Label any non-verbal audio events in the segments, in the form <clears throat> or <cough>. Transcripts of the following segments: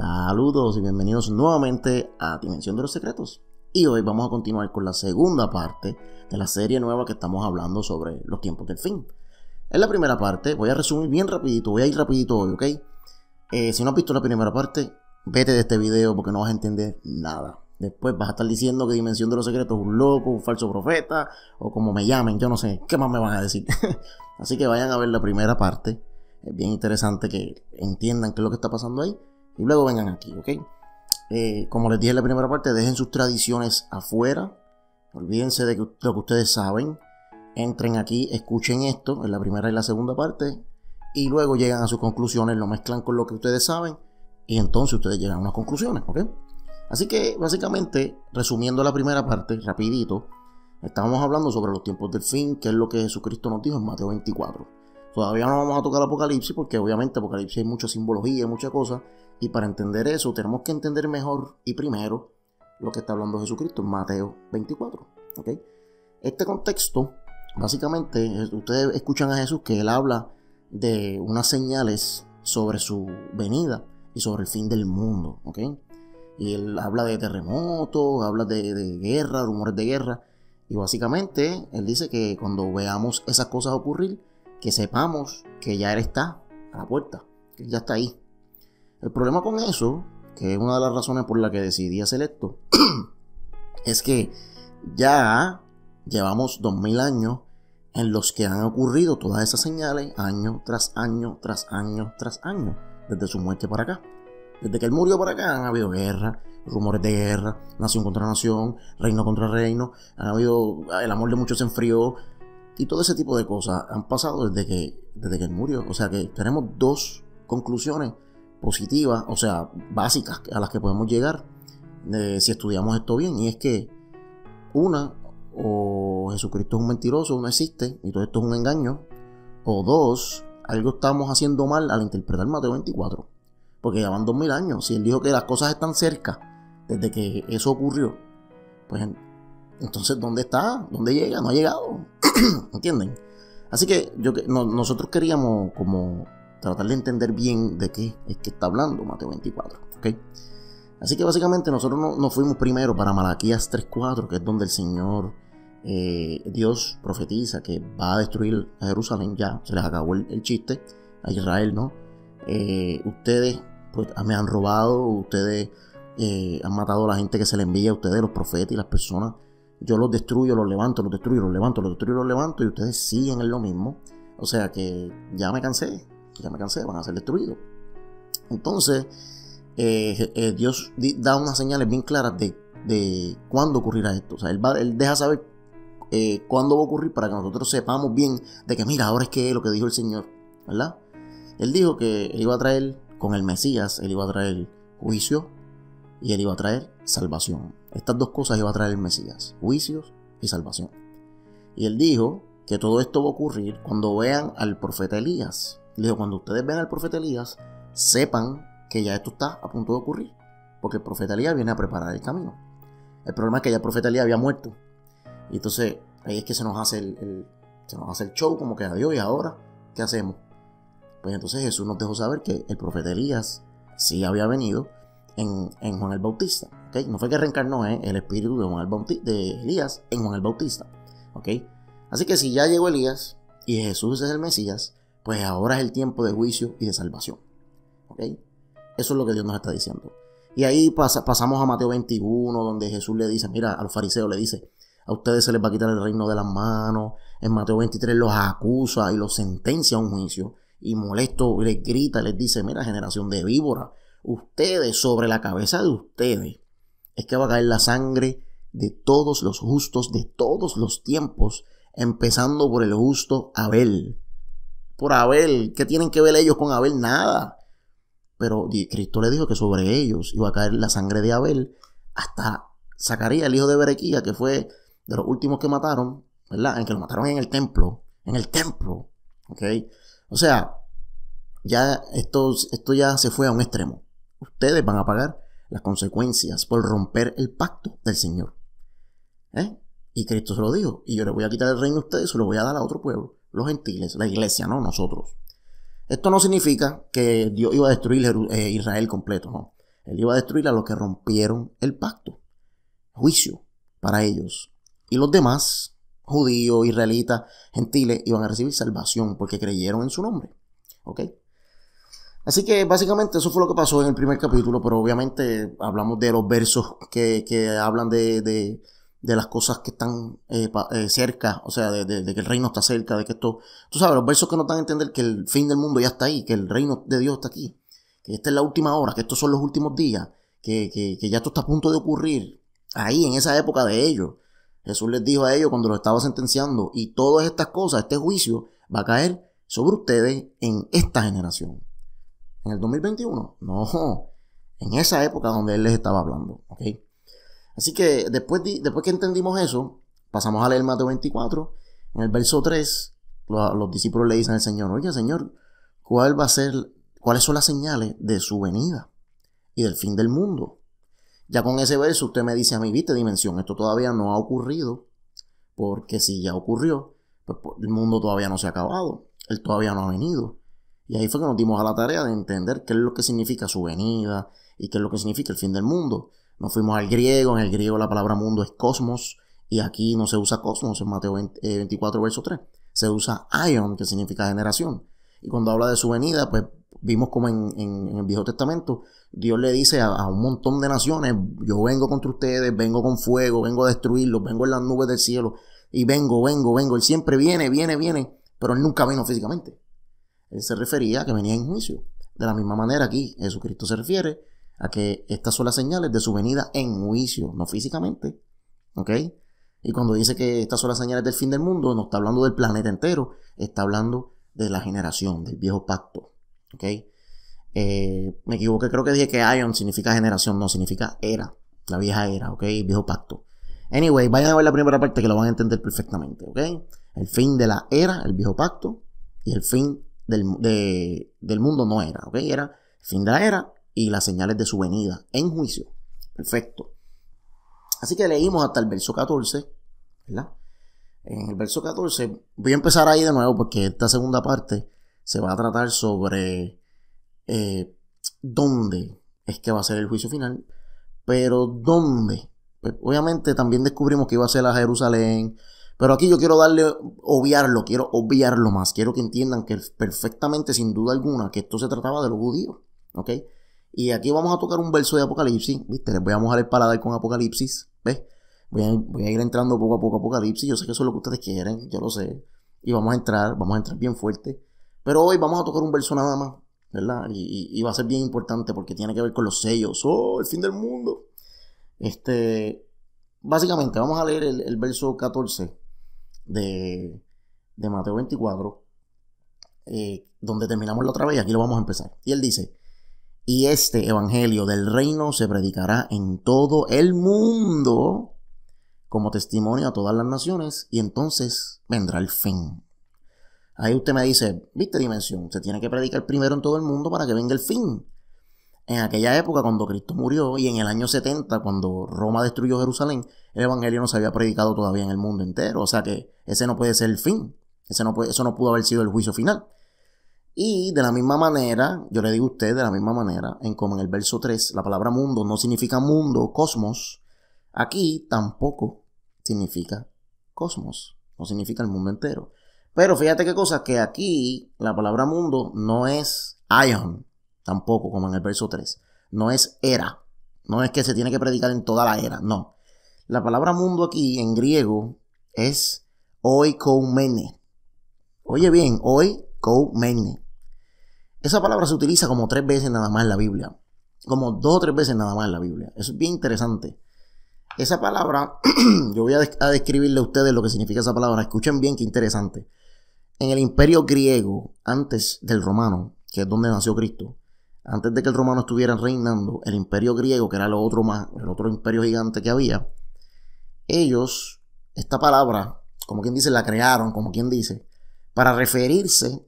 Saludos y bienvenidos nuevamente a Dimensión de los Secretos. Y hoy vamos a continuar con la segunda parte de la serie nueva que estamos hablando sobre los tiempos del fin. En la primera parte voy a resumir bien rapidito, voy a ir rapidito hoy, ¿ok? Eh, si no has visto la primera parte, vete de este video porque no vas a entender nada. Después vas a estar diciendo que Dimensión de los Secretos es un loco, un falso profeta, o como me llamen, yo no sé, ¿qué más me van a decir? <laughs> Así que vayan a ver la primera parte. Es bien interesante que entiendan qué es lo que está pasando ahí y luego vengan aquí, ¿ok? Eh, como les dije en la primera parte, dejen sus tradiciones afuera, olvídense de lo que ustedes saben, entren aquí, escuchen esto en la primera y la segunda parte y luego llegan a sus conclusiones, lo mezclan con lo que ustedes saben y entonces ustedes llegan a unas conclusiones, ¿ok? Así que básicamente, resumiendo la primera parte, rapidito, estábamos hablando sobre los tiempos del fin, que es lo que Jesucristo nos dijo en Mateo 24. Todavía no vamos a tocar Apocalipsis porque obviamente Apocalipsis hay mucha simbología, mucha cosas. Y para entender eso tenemos que entender mejor y primero lo que está hablando Jesucristo en Mateo 24. ¿okay? Este contexto, básicamente, ustedes escuchan a Jesús que él habla de unas señales sobre su venida y sobre el fin del mundo. ¿okay? Y él habla de terremotos, habla de, de guerra, rumores de guerra. Y básicamente él dice que cuando veamos esas cosas ocurrir, que sepamos que ya Él está a la puerta, que ya está ahí. El problema con eso, que es una de las razones por la que decidí hacer esto, <clears throat> es que ya llevamos 2000 años en los que han ocurrido todas esas señales año tras año, tras año, tras año, desde su muerte para acá. Desde que él murió para acá han habido guerra, rumores de guerra, nación contra nación, reino contra reino, han habido, el amor de muchos se enfrió, y todo ese tipo de cosas han pasado desde que, desde que él murió. O sea que tenemos dos conclusiones positivas, o sea, básicas a las que podemos llegar si estudiamos esto bien. Y es que una, o Jesucristo es un mentiroso, no existe, y todo esto es un engaño. O dos, algo estamos haciendo mal al interpretar Mateo 24. Porque ya van dos mil años. Si él dijo que las cosas están cerca, desde que eso ocurrió, pues entonces, ¿dónde está? ¿Dónde llega? No ha llegado. <clears throat> ¿Entienden? Así que yo, nosotros queríamos como tratar de entender bien de qué es que está hablando Mateo 24. ¿okay? Así que básicamente nosotros nos fuimos primero para Malaquías 3.4, que es donde el Señor eh, Dios profetiza que va a destruir a Jerusalén. Ya se les acabó el, chiste a Israel, ¿no? Eh, ustedes pues, ah, me han robado, ustedes eh, han matado a la gente que se le envía a ustedes, los profetas y las personas yo los destruyo, los levanto, los destruyo, los levanto, los destruyo, los levanto, y ustedes siguen en lo mismo. O sea que ya me cansé, ya me cansé, van a ser destruidos. Entonces, eh, eh, Dios da unas señales bien claras de, de cuándo ocurrirá esto. O sea, Él, va, él deja saber eh, cuándo va a ocurrir para que nosotros sepamos bien de que, mira, ahora es que es lo que dijo el Señor, ¿verdad? Él dijo que Él iba a traer, con el Mesías, Él iba a traer juicio y Él iba a traer salvación. Estas dos cosas iba a traer el Mesías, juicios y salvación. Y él dijo que todo esto va a ocurrir cuando vean al profeta Elías. Le dijo, cuando ustedes vean al profeta Elías, sepan que ya esto está a punto de ocurrir, porque el profeta Elías viene a preparar el camino. El problema es que ya el profeta Elías había muerto. Y entonces ahí es que se nos hace el, se nos hace el show como que adiós y ahora, ¿qué hacemos? Pues entonces Jesús nos dejó saber que el profeta Elías sí había venido en, en Juan el Bautista. No fue que reencarnó ¿eh? el espíritu de, Elías en Juan el Bautista. ¿okay? Así que si ya llegó Elías y Jesús es el Mesías, pues ahora es el tiempo de juicio y de salvación. ¿okay? Eso es lo que Dios nos está diciendo. Y ahí pasamos a Mateo 21, donde Jesús le dice, mira, a los fariseos le dice, a ustedes se les va a quitar el reino de las manos. En Mateo 23 los acusa y los sentencia a un juicio. Y molesto les grita, les dice, mira, generación de víbora, ustedes sobre la cabeza de ustedes es que va a caer la sangre de todos los justos de todos los tiempos, empezando por el justo Abel. Por Abel, ¿qué tienen que ver ellos con Abel? Nada. Pero Cristo le dijo que sobre ellos iba a caer la sangre de Abel hasta Zacarías, el hijo de Berequía, que fue de los últimos que mataron, ¿verdad? En que lo mataron en el templo, en el templo, ¿ok? O sea, ya esto, esto ya se fue a un extremo. Ustedes van a pagar las consecuencias por romper el pacto del Señor. ¿Eh? Y Cristo se lo dijo, y yo le voy a quitar el reino a ustedes, se lo voy a dar a otro pueblo, los gentiles, la iglesia, no nosotros. Esto no significa que Dios iba a destruir eh, Israel completo, no. Él iba a destruir a los que rompieron el pacto. Juicio para ellos. Y los demás, judíos, israelitas, gentiles, iban a recibir salvación porque creyeron en su nombre. ¿Ok? Así que básicamente eso fue lo que pasó en el primer capítulo, pero obviamente hablamos de los versos que, hablan de, de, las cosas que están eh, eh, cerca, o sea, de, que el reino está cerca, de que esto... Tú sabes, los versos que nos dan a entender que el fin del mundo ya está ahí, que el reino de Dios está aquí, que esta es la última hora, que estos son los últimos días, que, que ya esto está a punto de ocurrir, ahí, en esa época de ellos. Jesús les dijo a ellos cuando los estaba sentenciando, y todas estas cosas, este juicio, va a caer sobre ustedes en esta generación. ¿En el 2021? No, en esa época donde él les estaba hablando, Así que después, después que entendimos eso, pasamos a leer Mateo 24, en el verso 3, los, discípulos le dicen al Señor, oye Señor, ¿cuál va a ser, cuáles son las señales de su venida y del fin del mundo? Ya con ese verso usted me dice a mí, viste dimensión, esto todavía no ha ocurrido, porque si ya ocurrió, pues, pues el mundo todavía no se ha acabado, él todavía no ha venido. Y ahí fue que nos dimos a la tarea de entender qué es lo que significa su venida y qué es lo que significa el fin del mundo. Nos fuimos al griego, en el griego la palabra mundo es cosmos, y aquí no se usa cosmos en Mateo 24, eh, verso 3. Se usa ion, que significa generación. Y cuando habla de su venida, pues vimos como en, el Viejo Testamento, Dios le dice a, a, un montón de naciones, yo vengo contra ustedes, vengo con fuego, vengo a destruirlos, vengo en las nubes del cielo, y vengo, vengo, vengo. Él siempre viene, viene, viene, pero él nunca vino físicamente él se refería a que venía en juicio. De la misma manera aquí Jesucristo se refiere a que estas son las señales de su venida en juicio, no físicamente. ¿Ok? Y cuando dice que estas son las señales del fin del mundo, no está hablando del planeta entero, está hablando de la generación, del viejo pacto. ¿Ok? Eh, me equivoqué, creo que dije que Ion significa generación, no, significa era, la vieja era, ¿ok? viejo pacto. Anyway, vayan a ver la primera parte que lo van a entender perfectamente, ¿ok? El fin de la era, el viejo pacto, y el fin del, mundo no era, ¿ok? Era fin de la era y las señales de su venida en juicio. Perfecto. Así que leímos hasta el verso 14, ¿verdad? En el verso 14, voy a empezar ahí de nuevo porque esta segunda parte se va a tratar sobre eh, dónde es que va a ser el juicio final, pero dónde. Pues, obviamente también descubrimos que iba a ser la Jerusalén, pero aquí yo quiero darle, obviarlo, quiero obviarlo más. Quiero que entiendan que perfectamente, sin duda alguna, que esto se trataba de los judíos. ¿Ok? Y aquí vamos a tocar un verso de Apocalipsis. ¿Viste? Les voy a mojar el paladar con Apocalipsis. ¿Ves? Voy a, ir entrando poco a poco a Apocalipsis. Yo sé que eso es lo que ustedes quieren, yo lo sé. Y vamos a entrar, vamos a entrar bien fuerte. Pero hoy vamos a tocar un verso nada más, ¿verdad? Y, va a ser bien importante porque tiene que ver con los sellos. ¡Oh, el fin del mundo! Este. Básicamente, vamos a leer el verso 14 de, Mateo 24, eh, donde terminamos la otra vez y aquí lo vamos a empezar. Y él dice, y este evangelio del reino se predicará en todo el mundo como testimonio a todas las naciones y entonces vendrá el fin. Ahí usted me dice, viste dimensión, se tiene que predicar primero en todo el mundo para que venga el fin. En aquella época, cuando Cristo murió, y en el año 70, cuando Roma destruyó Jerusalén, el Evangelio no se había predicado todavía en el mundo entero. O sea que ese no puede ser el fin. Ese no eso no pudo haber sido el juicio final. Y de la misma manera, yo le digo a usted, de la misma manera, en como en el verso 3, la palabra mundo no significa mundo, cosmos. Aquí tampoco significa cosmos, no significa el mundo entero. Pero fíjate qué cosa, que aquí la palabra mundo no es ion, tampoco, como en el verso 3. No es era, no es que se tiene que predicar en toda la era, no. La palabra mundo aquí en griego es hoy mene. Oye bien, hoy oikoumene. Esa palabra se utiliza como tres veces nada más en la Biblia. Como dos o tres veces nada más en la Biblia. Eso es bien interesante. Esa palabra, <clears throat> yo voy a, describirle a ustedes lo que significa esa palabra. Escuchen bien qué interesante. En el imperio griego, antes del romano, que es donde nació Cristo, antes de que el romano estuviera reinando, el imperio griego, que era lo otro más, el otro imperio gigante que había, ellos, esta palabra, como quien dice, la crearon, como quien dice, para referirse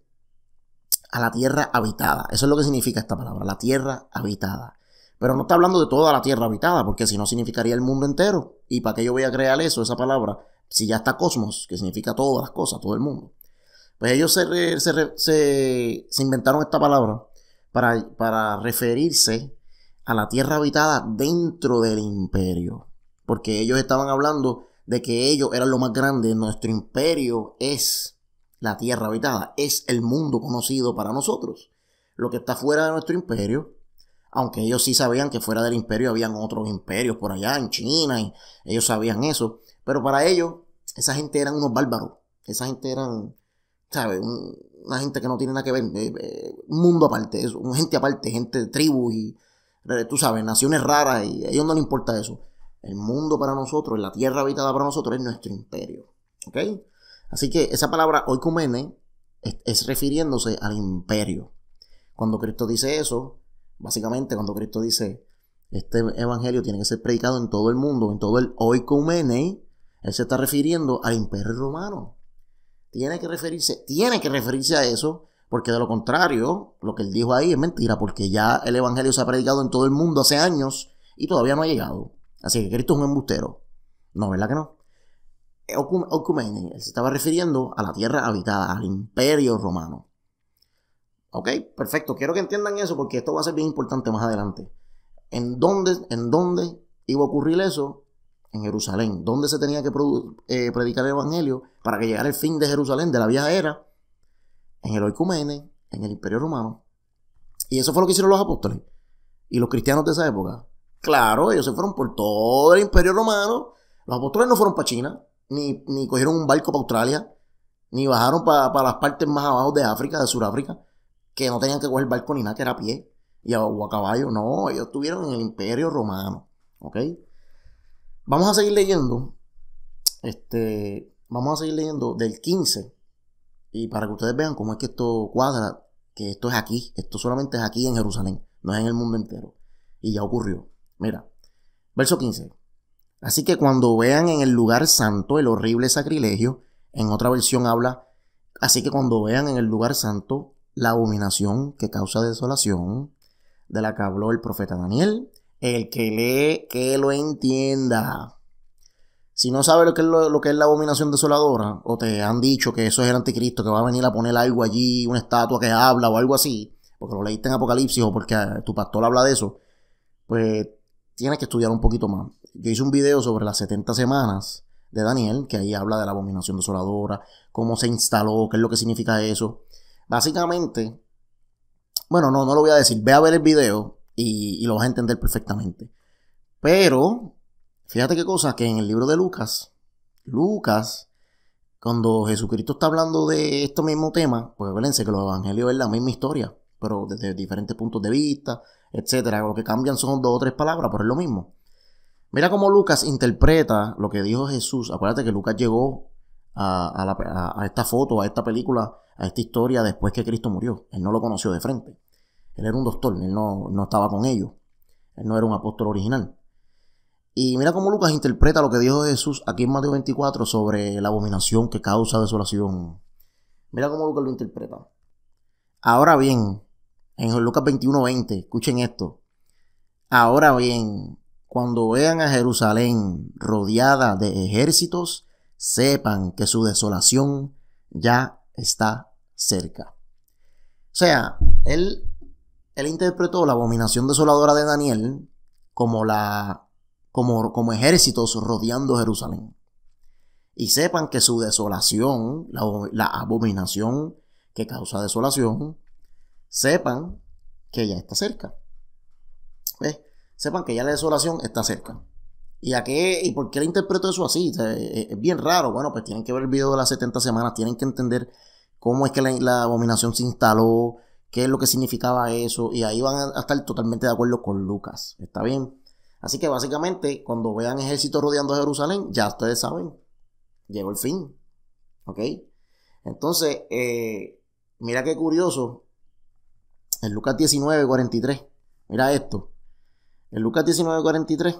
a la tierra habitada. Eso es lo que significa esta palabra, la tierra habitada. Pero no está hablando de toda la tierra habitada, porque si no significaría el mundo entero. ¿Y para qué yo voy a crear eso, esa palabra? Si ya está cosmos, que significa todas las cosas, todo el mundo. Pues ellos se, se inventaron esta palabra para, referirse a la tierra habitada dentro del imperio. Porque ellos estaban hablando de que ellos eran lo más grande. Nuestro imperio es la tierra habitada, es el mundo conocido para nosotros. Lo que está fuera de nuestro imperio, aunque ellos sí sabían que fuera del imperio habían otros imperios por allá en China, y ellos sabían eso. Pero para ellos, esa gente eran unos bárbaros. Esa gente eran, ¿sabes? una gente que no tiene nada que ver, eh, eh, un mundo aparte, es gente aparte, gente de tribus y, tú sabes, naciones raras y a ellos no les importa eso. El mundo para nosotros, la tierra habitada para nosotros es nuestro imperio. ¿Ok? Así que esa palabra oikumene es, es refiriéndose al imperio. Cuando Cristo dice eso, básicamente cuando Cristo dice, este evangelio tiene que ser predicado en todo el mundo, en todo el oikumene, él se está refiriendo al imperio romano. Tiene que referirse, tiene que referirse a eso, porque de lo contrario, lo que él dijo ahí es mentira, porque ya el Evangelio se ha predicado en todo el mundo hace años y todavía no ha llegado. Así que Cristo es un embustero. No, ¿verdad que no? Eh, Ocumene, eh, él se estaba refiriendo a la tierra habitada, al imperio romano. Ok, perfecto. Quiero que entiendan eso porque esto va a ser bien importante más adelante. ¿En dónde, en dónde iba a ocurrir eso? en Jerusalén, donde se tenía que eh, predicar el Evangelio para que llegara el fin de Jerusalén, de la vieja era, en el Oicumene, en el Imperio Romano. Y eso fue lo que hicieron los apóstoles y los cristianos de esa época. Claro, ellos se fueron por todo el Imperio Romano. Los apóstoles no fueron para China, ni, cogieron un barco para Australia, ni bajaron para las partes más abajo de África, de Sudáfrica, que no tenían que coger barco ni nada, que era a pie y a, o a caballo. No, ellos estuvieron en el Imperio Romano. ¿Ok? Vamos a seguir leyendo. Este, vamos a seguir leyendo del 15. Y para que ustedes vean cómo es que esto cuadra, que esto es aquí, esto solamente es aquí en Jerusalén, no es en el mundo entero. Y ya ocurrió. Mira, verso 15. Así que cuando vean en el lugar santo el horrible sacrilegio, en otra versión habla, así que cuando vean en el lugar santo la abominación que causa desolación, de la que habló el profeta Daniel, el que lee, que lo entienda. Si no sabes lo que es, lo, que es la abominación desoladora, o te han dicho que eso es el anticristo, que va a venir a poner algo allí, una estatua que habla o algo así, porque lo leíste en Apocalipsis o porque eh, tu pastor habla de eso, pues tienes que estudiar un poquito más. Yo hice un video sobre las 70 semanas de Daniel, que ahí habla de la abominación desoladora, cómo se instaló, qué es lo que significa eso. Básicamente, bueno, no, no lo voy a decir, ve a ver el video y, lo vas a entender perfectamente. Pero, fíjate qué cosa, que en el libro de Lucas, Lucas, cuando Jesucristo está hablando de este mismo tema, pues vélense que los evangelios es la misma historia, pero desde diferentes puntos de vista, etcétera. Lo que cambian son dos o tres palabras, pero es lo mismo. Mira cómo Lucas interpreta lo que dijo Jesús. Acuérdate que Lucas llegó a, esta foto, a esta película, a esta historia después que Cristo murió. Él no lo conoció de frente. Él era un doctor, él no, estaba con ellos. Él no era un apóstol original. Y mira cómo Lucas interpreta lo que dijo Jesús aquí en Mateo 24 sobre la abominación que causa desolación. Mira cómo Lucas lo interpreta. Ahora bien, en Lucas 21:20, escuchen esto. Ahora bien, cuando vean a Jerusalén rodeada de ejércitos, sepan que su desolación ya está cerca. O sea, él él interpretó la abominación desoladora de Daniel como, la, como, como ejércitos rodeando Jerusalén. Y sepan que su desolación, la, abominación que causa desolación, sepan que ya está cerca. Sepan que ya la desolación está cerca. ¿Y ¿Y por qué le interpretó eso así? es bien raro. Bueno, pues tienen que ver el video de las 70 semanas, tienen que entender cómo es que la abominación se instaló, qué es lo que significaba eso, y ahí van a estar totalmente de acuerdo con Lucas, ¿está bien? Así que básicamente, cuando vean ejército rodeando Jerusalén, ya ustedes saben, llegó el fin, ¿ok? Entonces, eh, mira qué curioso, en Lucas 19, 43, mira esto, en Lucas 19, 43,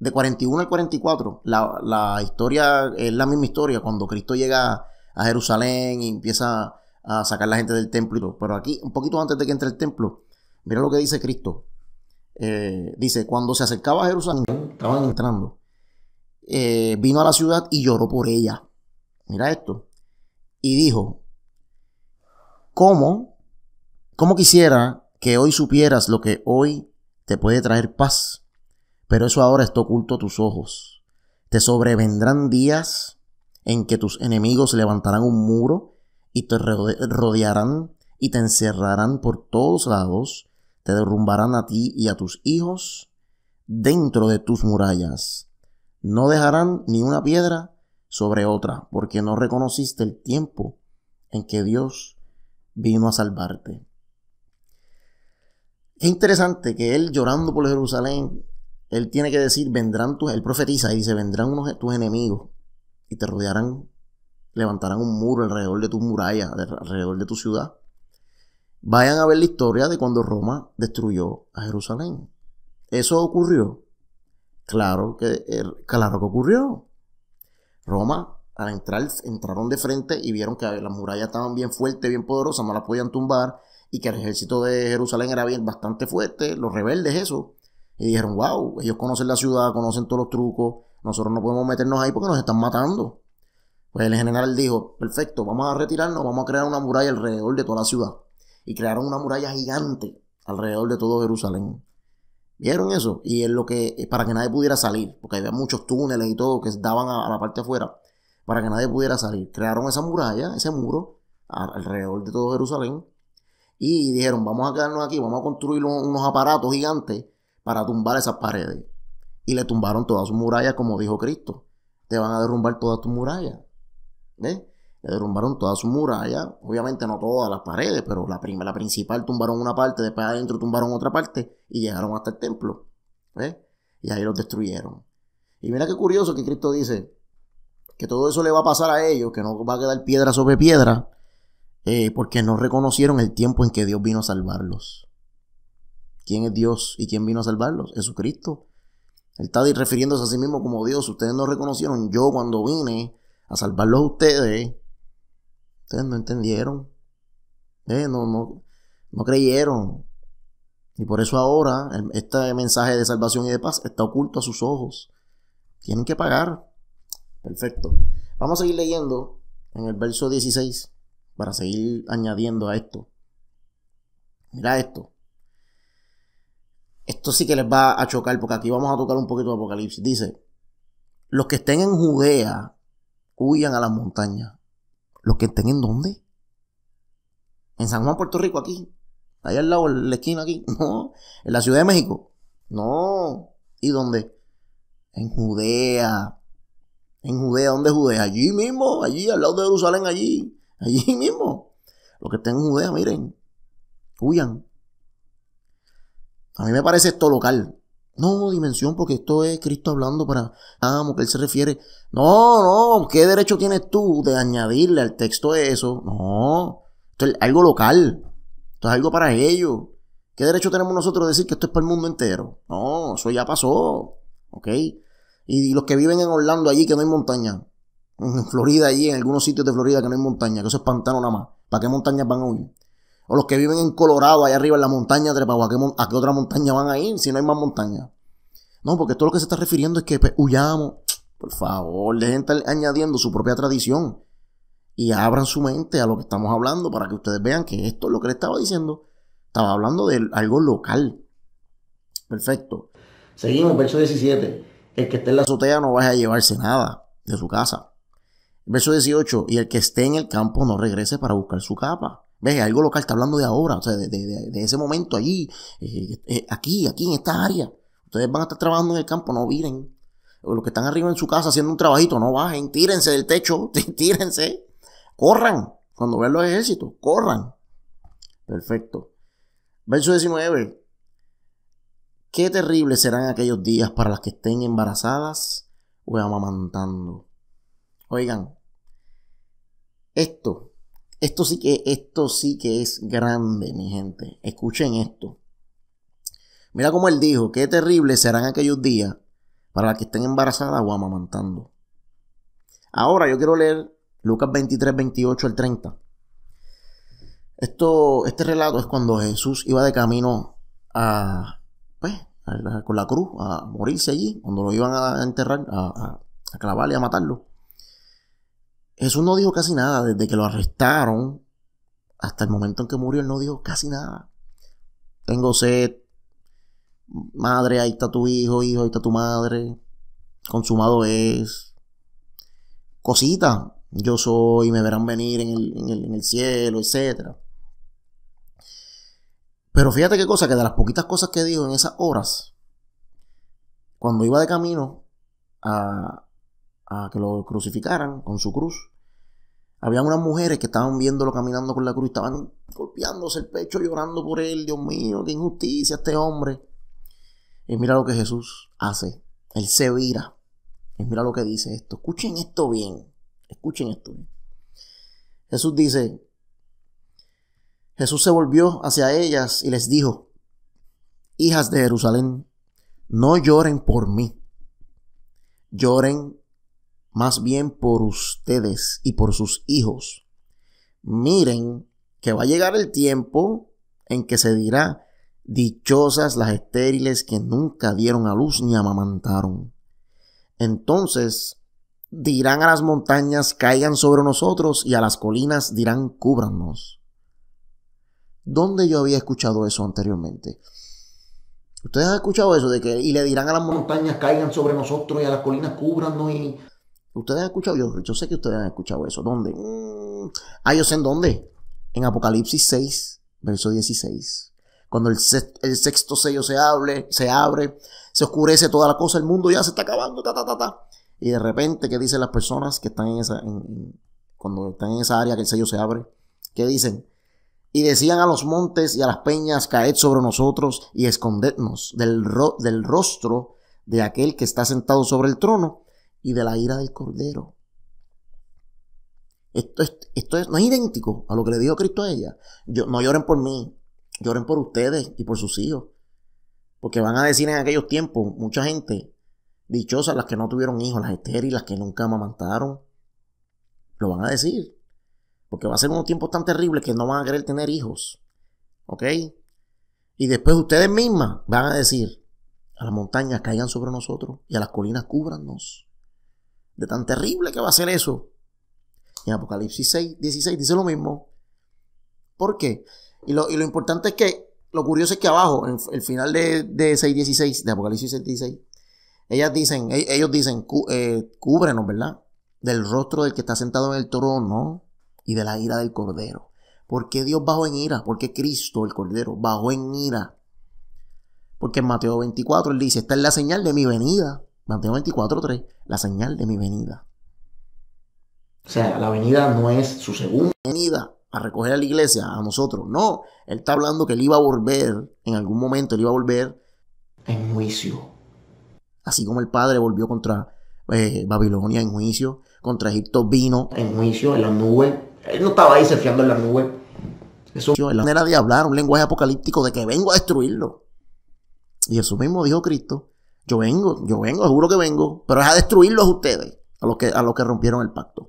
de 41 al 44, la, la historia es la misma historia, cuando Cristo llega a Jerusalén y empieza a sacar la gente del templo. Pero aquí, un poquito antes de que entre el templo, mira lo que dice Cristo. Eh, dice, cuando se acercaba a Jerusalén, estaban entrando, eh, vino a la ciudad y lloró por ella. Mira esto. Y dijo, ¿cómo, cómo quisiera que hoy supieras lo que hoy te puede traer paz? Pero eso ahora está oculto a tus ojos. Te sobrevendrán días en que tus enemigos levantarán un muro y te rodearán y te encerrarán por todos lados, te derrumbarán a ti y a tus hijos dentro de tus murallas. No dejarán ni una piedra sobre otra, porque no reconociste el tiempo en que Dios vino a salvarte. Es interesante que él llorando por Jerusalén, él tiene que decir, vendrán tus, él profetiza y dice, vendrán unos, e-, tus enemigos y te rodearán Levantarán un muro alrededor de tus murallas, alrededor de tu ciudad. Vayan a ver la historia de cuando Roma destruyó a Jerusalén. ¿Eso ocurrió? Claro que, er, claro que ocurrió. Roma, al entrar, entraron de frente y vieron que las murallas estaban bien fuertes, bien poderosas, no las podían tumbar y que el ejército de Jerusalén era bien, bastante fuerte, los rebeldes, eso. Y dijeron, wow, ellos conocen la ciudad, conocen todos los trucos, nosotros no podemos meternos ahí porque nos están matando. Pues el general dijo, perfecto, vamos a retirarnos, vamos a crear una muralla alrededor de toda la ciudad. Y crearon una muralla gigante alrededor de todo Jerusalén. ¿Vieron eso? Y es lo que, eh, para que nadie pudiera salir, porque había muchos túneles y todo que daban a, la parte afuera, para que nadie pudiera salir. Crearon esa muralla, ese muro, alrededor de todo Jerusalén. Y dijeron, vamos a quedarnos aquí, vamos a construir unos, unos aparatos gigantes para tumbar esas paredes. Y le tumbaron todas sus murallas, como dijo Cristo. Te van a derrumbar todas tus murallas. Le derrumbaron toda su muralla, obviamente no todas las paredes, pero la, primera, la principal tumbaron una parte, después adentro tumbaron otra parte y llegaron hasta el templo. Y ahí los destruyeron. Y mira qué curioso que Cristo dice que todo eso le va a pasar a ellos, que no va a quedar piedra sobre piedra, eh, porque no reconocieron el tiempo en que Dios vino a salvarlos. ¿Quién es Dios y quién vino a salvarlos? Jesucristo. Él está refiriéndose a sí mismo como Dios. Ustedes no reconocieron. Yo cuando vine, a salvarlo a ustedes. Ustedes no entendieron. Eh, no, no, no creyeron. Y por eso ahora este mensaje de salvación y de paz está oculto a sus ojos. Tienen que pagar. Perfecto. Vamos a seguir leyendo en el verso 16 para seguir añadiendo a esto. Mira esto. Esto sí que les va a chocar porque aquí vamos a tocar un poquito de Apocalipsis. Dice, los que estén en Judea, huyan a las montañas. Los que estén en dónde? En San Juan, Puerto Rico, aquí. Allá al lado, en la esquina aquí. <laughs> No. En la Ciudad de México. No. ¿Y dónde? En Judea. En Judea, ¿dónde Judea? Allí mismo, allí, al lado de Jerusalén, allí. Allí <laughs> mismo. Los que estén en Judea, miren. Huyan. A mí me parece esto local. No, dimensión, porque esto es Cristo hablando para amo, ah, que él se refiere. No, no, ¿qué derecho tienes tú de añadirle al texto eso? No, esto es algo local, esto es algo para ellos. ¿Qué derecho tenemos nosotros de decir que esto es para el mundo entero? No, eso ya pasó, ¿ok? Y, los que viven en Orlando allí que no hay montaña, en Florida allí, en algunos sitios de Florida que no hay montaña, que eso es pantano nada más. ¿Para qué montañas van a huir? O los que viven en Colorado, ahí arriba en la montaña, de ¿a qué, ¿a qué otra montaña van a ir si no hay más montaña? No, porque todo lo que se está refiriendo es que pues, huyamos. Por favor, dejen estar añadiendo su propia tradición. Y abran su mente a lo que estamos hablando para que ustedes vean que esto es lo que le estaba diciendo. Estaba hablando de algo local. Perfecto. Seguimos, verso 17. El que esté en la azotea no vaya a llevarse nada de su casa. Verso 18. Y el que esté en el campo no regrese para buscar su capa. Ve, Algo local está hablando de ahora, o sea, de, ese momento allí, eh, eh, aquí, aquí, en esta área. Ustedes van a estar trabajando en el campo, no miren. O los que están arriba en su casa haciendo un trabajito, no bajen, tírense del techo, <laughs> tírense. Corran. Cuando vean los ejércitos, corran. Perfecto. Verso 19. Qué terribles serán aquellos días para las que estén embarazadas o amamantando. Oigan, esto esto sí que, esto sí que es grande, mi gente. Escuchen esto. Mira cómo él dijo, qué terrible serán aquellos días para las que estén embarazadas o amamantando. Ahora yo quiero leer Lucas 23, 28 al 30. Esto, este relato es cuando Jesús iba de camino a, pues, con la cruz, a morirse allí, cuando lo iban a enterrar, a, a clavarle, a matarlo. Jesús no dijo casi nada desde que lo arrestaron hasta el momento en que murió, él no dijo casi nada. Tengo sed, madre, ahí está tu hijo, hijo, ahí está tu madre, consumado es. Cosita, yo soy, me verán venir en el, cielo, etc. Pero fíjate qué cosa, que de las poquitas cosas que dijo en esas horas, cuando iba de camino a, a que lo crucificaran con su cruz, había unas mujeres que estaban viéndolo caminando con la cruz, estaban golpeándose el pecho, llorando por él. Dios mío, qué injusticia este hombre. Y mira lo que Jesús hace. Él se vira. Y mira lo que dice esto. Escuchen esto bien. Escuchen esto bien. Jesús dice, Jesús se volvió hacia ellas y les dijo, hijas de Jerusalén, no lloren por mí, lloren más bien por ustedes y por sus hijos. Miren que va a llegar el tiempo en que se dirá, dichosas las estériles que nunca dieron a luz ni amamantaron. Entonces dirán a las montañas, caigan sobre nosotros, y a las colinas dirán, cúbranos. ¿Dónde yo había escuchado eso anteriormente? ¿Ustedes han escuchado eso de que y le dirán a las montañas caigan sobre nosotros y a las colinas cúbranos y Ustedes han escuchado, yo, yo sé que ustedes han escuchado eso. ¿Dónde? Mm. Ah, yo sé en dónde. En Apocalipsis 6, verso 16. Cuando el sexto, sello se abre, se abre, se oscurece toda la cosa, el mundo ya se está acabando, Y de repente, ¿qué dicen las personas que están en esa, cuando están en esa área que el sello se abre? ¿Qué dicen? Y decían a los montes y a las peñas, caed sobre nosotros y escondednos del, del rostro de aquel que está sentado sobre el trono y de la ira del Cordero. Esto, esto es, no es idéntico a lo que le dijo Cristo a ella. Yo, no lloren por mí, lloren por ustedes y por sus hijos. Porque van a decir en aquellos tiempos, mucha gente, dichosa las que no tuvieron hijos, las estériles, las que nunca amamantaron, lo van a decir. Porque va a ser unos tiempos tan terribles que no van a querer tener hijos. ¿Ok? Y después ustedes mismas van a decir, a las montañas caigan sobre nosotros y a las colinas cúbranos de tan terrible que va a ser eso. Y en Apocalipsis 6, 16 dice lo mismo. ¿Por qué? Y lo, importante es que, lo curioso es que abajo, en el final de, de 6, 16, de Apocalipsis 6, 16, ellas dicen, e, ellos dicen, eh, cúbrenos, ¿verdad? Del rostro del que está sentado en el trono y de la ira del cordero. ¿Por qué Dios bajó en ira? Porque Cristo, el cordero, bajó en ira. Porque en Mateo 24 él dice, esta es la señal de mi venida. Mateo 24.3, la señal de mi venida. O sea, la venida no es su segunda venida a recoger a la iglesia, a nosotros. No, él está hablando que él iba a volver, en algún momento él iba a volver en juicio. Así como el padre volvió contra eh, Babilonia en juicio, contra Egipto vino en juicio, en la nube. Él no estaba ahí surfeando en la nube. Eso es la manera de hablar, un lenguaje apocalíptico de que vengo a destruirlo. Y eso mismo dijo Cristo yo vengo, yo vengo, juro que vengo, pero es a destruirlos a ustedes, a los que, a los que rompieron el pacto.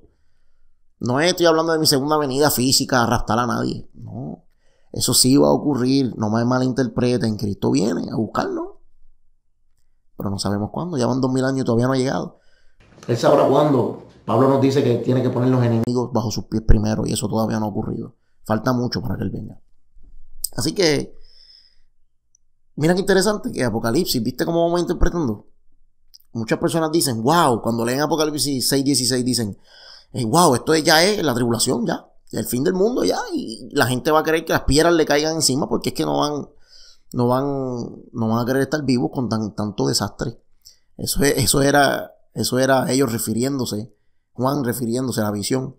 No estoy hablando de mi segunda venida física, a arrastrar a nadie. No, eso sí va a ocurrir, no me malinterpreten, Cristo viene a buscarnos. Pero no sabemos cuándo, ya van dos mil años y todavía no ha llegado. Él sabrá cuándo. Pablo nos dice que tiene que poner los enemigos bajo sus pies primero y eso todavía no ha ocurrido. Falta mucho para que él venga. Así que Mira qué interesante que Apocalipsis, ¿viste cómo vamos interpretando? Muchas personas dicen, wow, cuando leen Apocalipsis 6.16 dicen, wow, eh, esto ya es la tribulación, ya, el fin del mundo, ya, y la gente va a creer que las piedras le caigan encima porque es que no van, no van, no van a querer estar vivos con tan, tanto desastre. Eso, eso, era, eso era ellos refiriéndose, Juan refiriéndose a la visión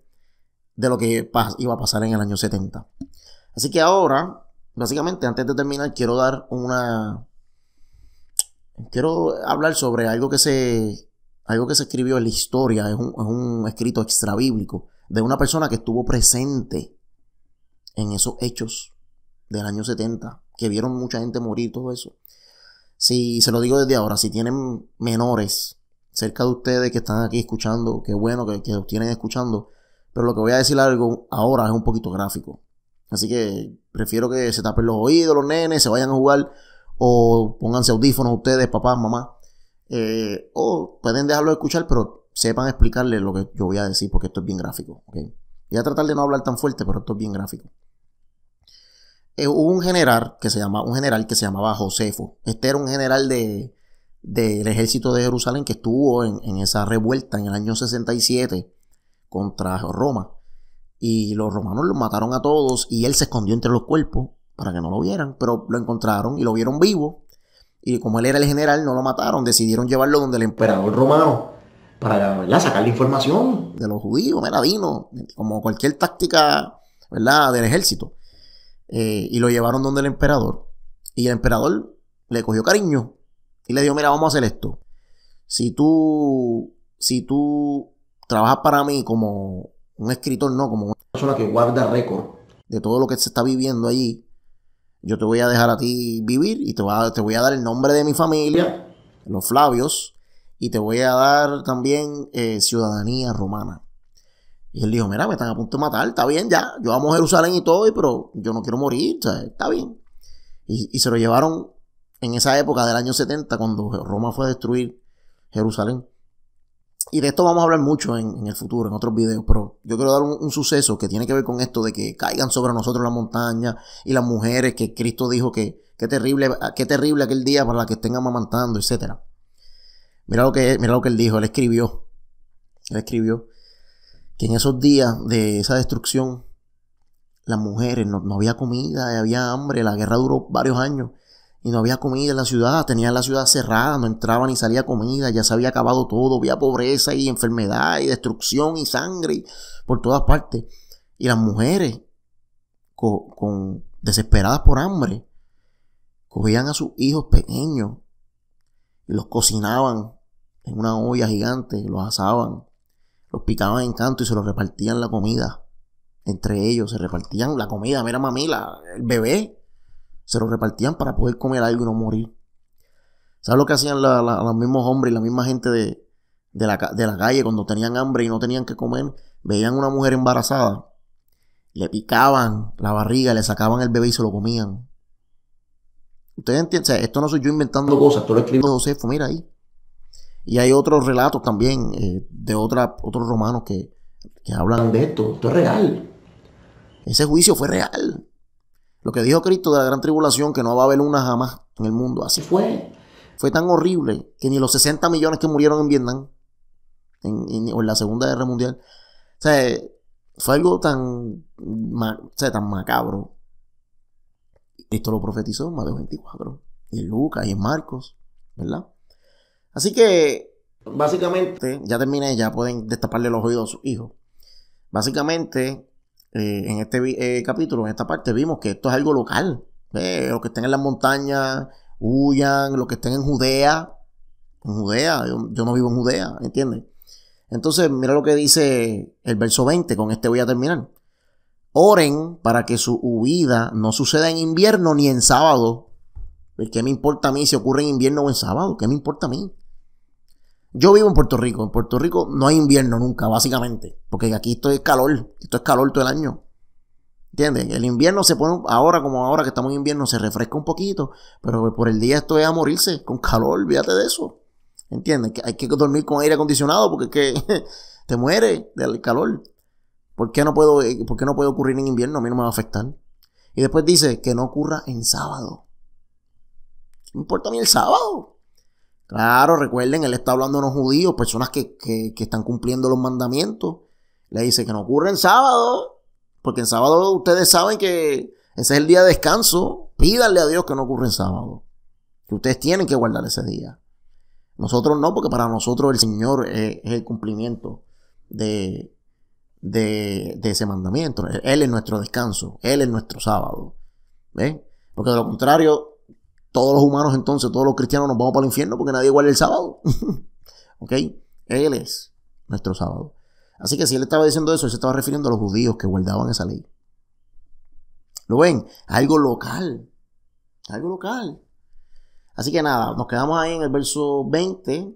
de lo que iba a pasar en el año 70. Así que ahora básicamente, antes de terminar, quiero dar una. Quiero hablar sobre algo que se. Algo que se escribió en la historia, es un, es un escrito extrabíblico de una persona que estuvo presente en esos hechos del año 70, que vieron mucha gente morir, todo eso. Si se lo digo desde ahora, si tienen menores cerca de ustedes que están aquí escuchando, qué bueno que, que los tienen escuchando, pero lo que voy a decir algo ahora es un poquito gráfico. Así que prefiero que se tapen los oídos los nenes, se vayan a jugar o pónganse audífonos ustedes, papás, mamá. Eh, o pueden dejarlo escuchar, pero sepan explicarle lo que yo voy a decir porque esto es bien gráfico. Voy a tratar de no hablar tan fuerte, pero esto es bien gráfico. Eh, hubo un general que se llamaba, un general que se llamaba Josefo. Este era un general del ejército de Jerusalén que estuvo en, en, esa revuelta en el año 67 contra Roma y los romanos lo mataron a todos y él se escondió entre los cuerpos para que no lo vieran, pero lo encontraron y lo vieron vivo. Y como él era el general, no lo mataron, decidieron llevarlo donde el emperador romano para sacar la información de los judíos, meradinos como cualquier táctica ¿verdad? del ejército. Eh, y lo llevaron donde el emperador. Y el emperador le cogió cariño y le dijo, mira, vamos a hacer esto. Si tú, si tú trabajas para mí como un escritor no, como una persona que guarda récord de todo lo que se está viviendo allí, yo te voy a dejar a ti vivir y te, te voy a dar el nombre de mi familia, los Flavios, y te voy a dar también eh, ciudadanía romana. Y él dijo, mira, me están a punto de matar, está bien ya, yo amo Jerusalén y todo, pero yo no quiero morir, está bien. Y, y se lo llevaron en esa época del año 70, cuando Roma fue a destruir Jerusalén. Y de esto vamos a hablar mucho en, el futuro, en otros videos, pero yo quiero dar un, suceso que tiene que ver con esto de que caigan sobre nosotros las montañas y las mujeres que Cristo dijo que qué terrible, ah, qué terrible aquel día para las que estén amamantando, etc. Mira lo, que, mira que él dijo, él escribió, él escribió que en esos días de esa destrucción las mujeres, no, había comida, había hambre, la guerra duró varios años y no había comida en la ciudad, tenía la ciudad cerrada, no entraba ni salía comida, ya se había acabado todo, había pobreza y enfermedad y destrucción y sangre por todas partes. Y las mujeres, con, desesperadas por hambre, cogían a sus hijos pequeños y los cocinaban en una olla gigante, los asaban, los picaban en canto y se los repartían la comida. Entre ellos se repartían la comida, mira mami, el bebé se lo repartían para poder comer algo y no morir. ¿Sabes lo que hacían los mismos hombres y la misma gente de, la, calle cuando tenían hambre y no tenían que comer? Veían a una mujer embarazada, le picaban la barriga, le sacaban el bebé y se lo comían. Ustedes entienden, esto no soy yo inventando cosas, esto lo escribió Josefo, mira ahí. Y hay otros relatos también eh, de otra, otros romanos que, que hablan de esto. Esto es real. Ese juicio fue real. Lo que dijo Cristo de la gran tribulación, que no va a haber una jamás en el mundo. Así fue. Fue tan horrible que ni los 60 millones que murieron en Vietnam, en, o en la Segunda Guerra Mundial, o fue algo tan, tan macabro. esto lo profetizó en Mateo 24, y en Lucas, y en Marcos, ¿verdad? Así que, básicamente, ya terminé, ya pueden destaparle los oídos a sus hijos. Básicamente, eh, en este eh, capítulo, en esta parte, vimos que esto es algo local. Eh, los que estén en las montañas, huyan, los que estén en Judea, en Judea, yo, no vivo en Judea, ¿entiendes? Entonces, mira lo que dice el verso 20, con este voy a terminar. Oren para que su huida no suceda en invierno ni en sábado. ¿Qué me importa a mí si ocurre en invierno o en sábado? ¿Qué me importa a mí? Yo vivo en Puerto Rico. En Puerto Rico no hay invierno nunca, básicamente. Porque aquí esto es calor. Esto es calor todo el año. ¿Entiendes? El invierno se pone, ahora como ahora que estamos en invierno, se refresca un poquito. Pero por el día esto es a morirse con calor. Olvídate de eso. ¿Entiendes? Que hay que dormir con aire acondicionado porque es que <laughs> te mueres del calor. ¿Por qué, no puedo, eh, ¿Por no puede ocurrir en invierno? A mí no me va a afectar. Y después dice que no ocurra en sábado. importa a mí el sábado? Claro, recuerden, él está hablando a los judíos, personas que, que, están cumpliendo los mandamientos. Le dice que no ocurre en sábado, porque en sábado ustedes saben que ese es el día de descanso. Pídanle a Dios que no ocurre en sábado. Que ustedes tienen que guardar ese día. Nosotros no, porque para nosotros el Señor es, el cumplimiento de, de, de, ese mandamiento. Él es nuestro descanso, Él es nuestro sábado. ¿Ven? Porque de lo contrario, todos los humanos entonces, todos los cristianos nos vamos para el infierno porque nadie guarda el sábado. <laughs> ¿Ok? Él es nuestro sábado. Así que si él estaba diciendo eso, él se estaba refiriendo a los judíos que guardaban esa ley. ¿Lo ven? Algo local. Algo local. Así que nada, nos quedamos ahí en el verso 20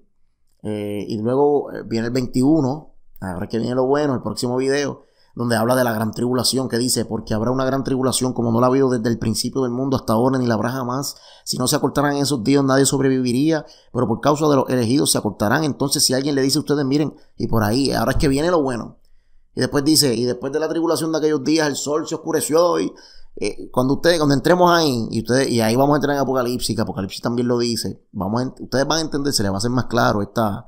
eh, y luego eh, viene el 21. Ahora que viene lo bueno, el próximo video donde habla de la gran tribulación, que dice, porque habrá una gran tribulación como no la ha habido desde el principio del mundo hasta ahora, ni la habrá jamás. Si no se acortaran esos días, nadie sobreviviría, pero por causa de los elegidos se acortarán. Entonces, si alguien le dice a ustedes, miren, y por ahí, ahora es que viene lo bueno. Y después dice, y después de la tribulación de aquellos días, el sol se oscureció y eh, cuando ustedes, cuando entremos ahí, y ustedes, y ahí vamos a entrar en Apocalipsis, que Apocalipsis también lo dice, vamos ustedes van a entender, se les va a hacer más claro esta,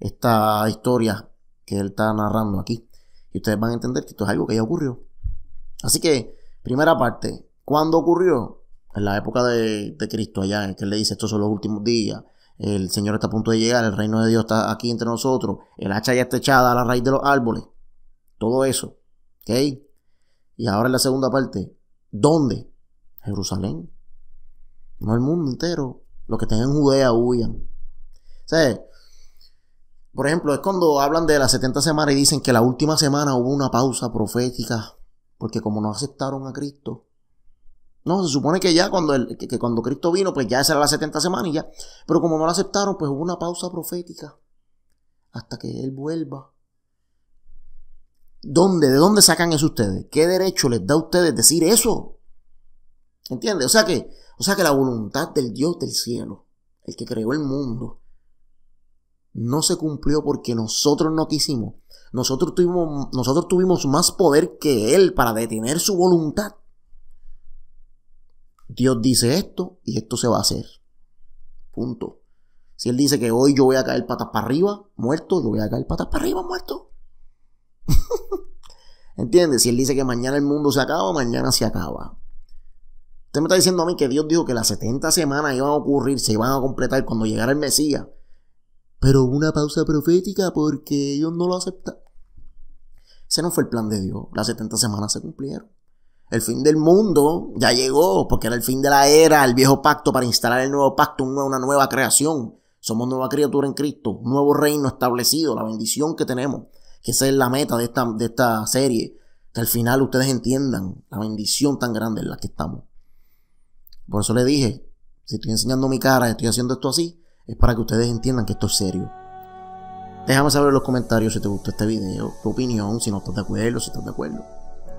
esta historia que él está narrando aquí. Y ustedes van a entender que esto es algo que ya ocurrió. Así que, primera parte, ¿cuándo ocurrió? En la época de, Cristo, allá, en que él le dice, estos son los últimos días, el Señor está a punto de llegar, el reino de Dios está aquí entre nosotros, el hacha ya está echada a la raíz de los árboles. Todo eso. ¿Ok? Y ahora en la segunda parte, ¿dónde? Jerusalén. No el mundo entero. Los que estén en Judea huyan. Por ejemplo, es cuando hablan de las 70 semanas y dicen que la última semana hubo una pausa profética, porque como no aceptaron a Cristo. No, se supone que ya cuando, el, cuando Cristo vino, pues ya esa era la 70 semanas y ya. Pero como no la aceptaron, pues hubo una pausa profética hasta que Él vuelva. ¿Dónde? ¿De dónde sacan eso ustedes? ¿Qué derecho les da a ustedes decir eso? ¿Entiendes? O sea que, o sea que la voluntad del Dios del cielo, el que creó el mundo, no se cumplió porque nosotros no quisimos. Nosotros tuvimos, nosotros tuvimos más poder que Él para detener su voluntad. Dios dice esto y esto se va a hacer. Punto. Si Él dice que hoy yo voy a caer patas para arriba, muerto, yo voy a caer patas para arriba, muerto. <laughs> ¿Entiendes? Si Él dice que mañana el mundo se acaba, mañana se acaba. Usted me está diciendo a mí que Dios dijo que las 70 semanas iban a ocurrir, se iban a completar cuando llegara el Mesías. Pero una pausa profética porque ellos no lo aceptaron. Ese no fue el plan de Dios. Las 70 semanas se cumplieron. El fin del mundo ya llegó, porque era el fin de la era, el viejo pacto para instalar el nuevo pacto, una nueva creación. Somos nueva criatura en Cristo, nuevo reino establecido, la bendición que tenemos, que esa es la meta de esta, de esta serie. Que al final ustedes entiendan la bendición tan grande en la que estamos. Por eso le dije, si estoy enseñando mi cara, estoy haciendo esto así, es para que ustedes entiendan que esto es serio. Déjame saber en los comentarios si te gustó este video, tu opinión, si no estás de acuerdo, si estás de acuerdo.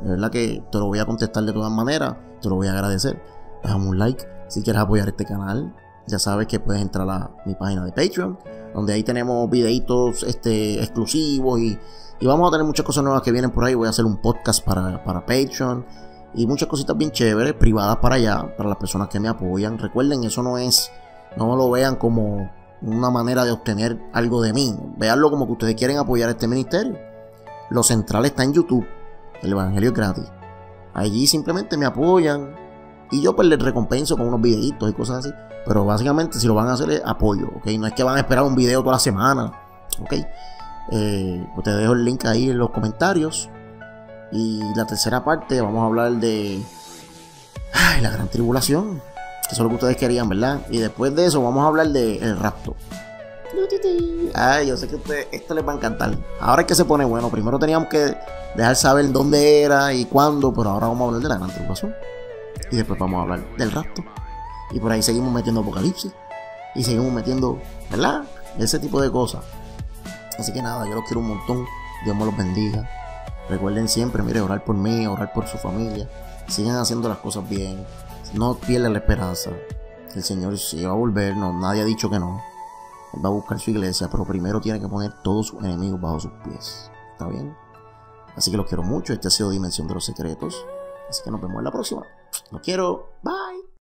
De verdad que te lo voy a contestar de todas maneras, te lo voy a agradecer. Déjame un like si quieres apoyar este canal. Ya sabes que puedes entrar a mi página de Patreon, donde ahí tenemos videitos este, exclusivos y, vamos a tener muchas cosas nuevas que vienen por ahí. Voy a hacer un podcast para, para Patreon y muchas cositas bien chéveres, privadas para allá, para las personas que me apoyan. Recuerden, eso no es no lo vean como una manera de obtener algo de mí. Veanlo como que ustedes quieren apoyar este ministerio. Lo central está en YouTube. El Evangelio es gratis. Allí simplemente me apoyan. Y yo pues les recompenso con unos videitos y cosas así. Pero básicamente si lo van a hacer es apoyo. ¿ok? No es que van a esperar un video toda la semana. ¿ok? pues te dejo el link ahí en los comentarios. Y la tercera parte vamos a hablar de la gran tribulación. Eso es lo que ustedes querían, ¿verdad? Y después de eso vamos a hablar del rapto. Ay, yo sé que esto les va a encantar. Ahora es que se pone bueno. Primero teníamos que dejar saber dónde era y cuándo, pero ahora vamos a hablar de la gran tribulación. Y después vamos a hablar del rapto. Y por ahí seguimos metiendo apocalipsis. Y seguimos metiendo, ¿verdad? Ese tipo de cosas. Así que nada, yo los quiero un montón. Dios me los bendiga. Recuerden siempre, mire, orar por mí, orar por su familia. Sigan haciendo las cosas bien. No pierda la esperanza. El Señor se va a volver, no, nadie ha dicho que no. Él va a buscar su iglesia, pero primero tiene que poner todos sus enemigos bajo sus pies. ¿Está bien? Así que los quiero mucho. Este ha sido Dimensión de los Secretos. Así que nos vemos en la próxima. Los quiero. Bye.